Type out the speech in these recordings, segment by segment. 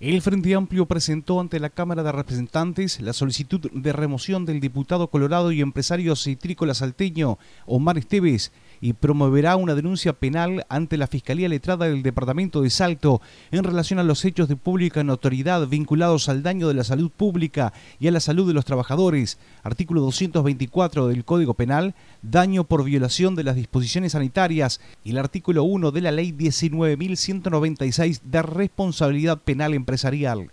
El Frente Amplio presentó ante la Cámara de Representantes la solicitud de remoción del diputado colorado y empresario citrícola salteño Omar Esteves y promoverá una denuncia penal ante la Fiscalía Letrada del Departamento de Salto en relación a los hechos de pública notoriedad vinculados al daño de la salud pública y a la salud de los trabajadores, artículo 224 del Código Penal, daño por violación de las disposiciones sanitarias y el artículo 1 de la Ley 19.196 de responsabilidad penal empresarial.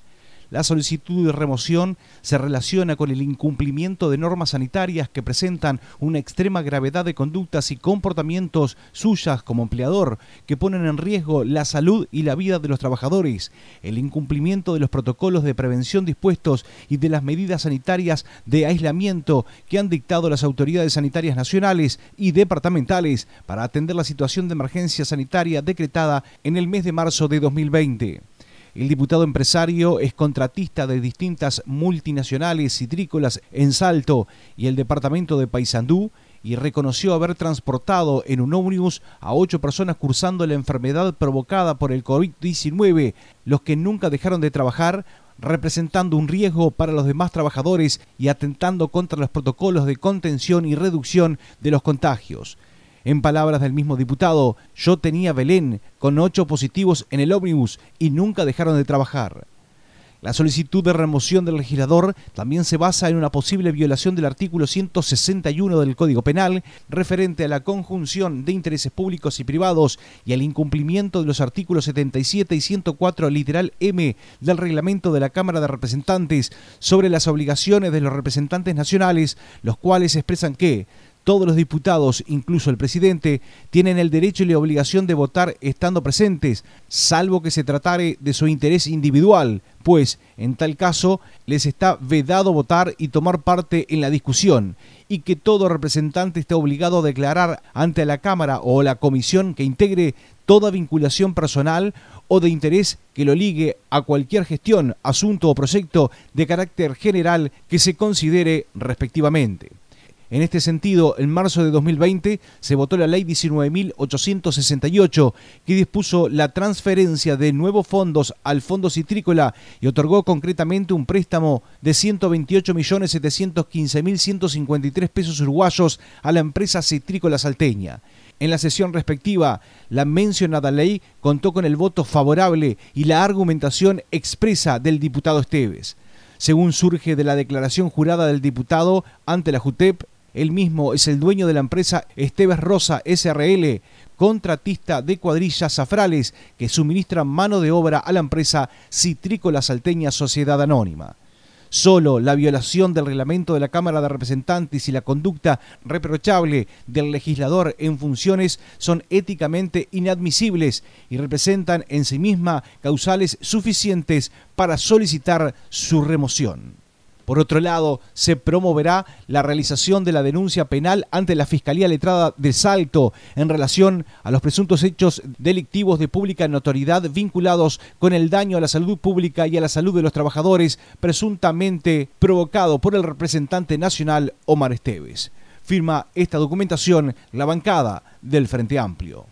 La solicitud de remoción se relaciona con el incumplimiento de normas sanitarias que presentan una extrema gravedad de conductas y comportamientos suyas como empleador que ponen en riesgo la salud y la vida de los trabajadores, el incumplimiento de los protocolos de prevención dispuestos y de las medidas sanitarias de aislamiento que han dictado las autoridades sanitarias nacionales y departamentales para atender la situación de emergencia sanitaria decretada en el mes de marzo de 2020. El diputado empresario es contratista de distintas multinacionales citrícolas en Salto y el departamento de Paysandú y reconoció haber transportado en un ómnibus a ocho personas cursando la enfermedad provocada por el COVID-19, los que nunca dejaron de trabajar, representando un riesgo para los demás trabajadores y atentando contra los protocolos de contención y reducción de los contagios. En palabras del mismo diputado, yo tenía Belén con ocho positivos en el ómnibus y nunca dejaron de trabajar. La solicitud de remoción del legislador también se basa en una posible violación del artículo 161 del Código Penal referente a la conjunción de intereses públicos y privados y al incumplimiento de los artículos 77 y 104 literal M del reglamento de la Cámara de Representantes sobre las obligaciones de los representantes nacionales, los cuales expresan que todos los diputados, incluso el presidente, tienen el derecho y la obligación de votar estando presentes, salvo que se tratare de su interés individual, pues en tal caso les está vedado votar y tomar parte en la discusión, y que todo representante esté obligado a declarar ante la Cámara o la comisión que integre toda vinculación personal o de interés que lo ligue a cualquier gestión, asunto o proyecto de carácter general que se considere respectivamente. En este sentido, en marzo de 2020 se votó la Ley 19.868, que dispuso la transferencia de nuevos fondos al Fondo Citrícola y otorgó concretamente un préstamo de 128.715.153 pesos uruguayos a la empresa Citrícola Salteña. En la sesión respectiva, la mencionada ley contó con el voto favorable y la argumentación expresa del diputado Esteves. Según surge de la declaración jurada del diputado ante la JUTEP, él mismo es el dueño de la empresa Esteves Rosa SRL, contratista de cuadrillas safrales que suministran mano de obra a la empresa Citrícola Salteña Sociedad Anónima. Solo la violación del reglamento de la Cámara de Representantes y la conducta reprochable del legislador en funciones son éticamente inadmisibles y representan en sí misma causales suficientes para solicitar su remoción. Por otro lado, se promoverá la realización de la denuncia penal ante la Fiscalía Letrada de Salto en relación a los presuntos hechos delictivos de pública notoriedad vinculados con el daño a la salud pública y a la salud de los trabajadores presuntamente provocado por el representante nacional Omar Esteves. Firma esta documentación la bancada del Frente Amplio.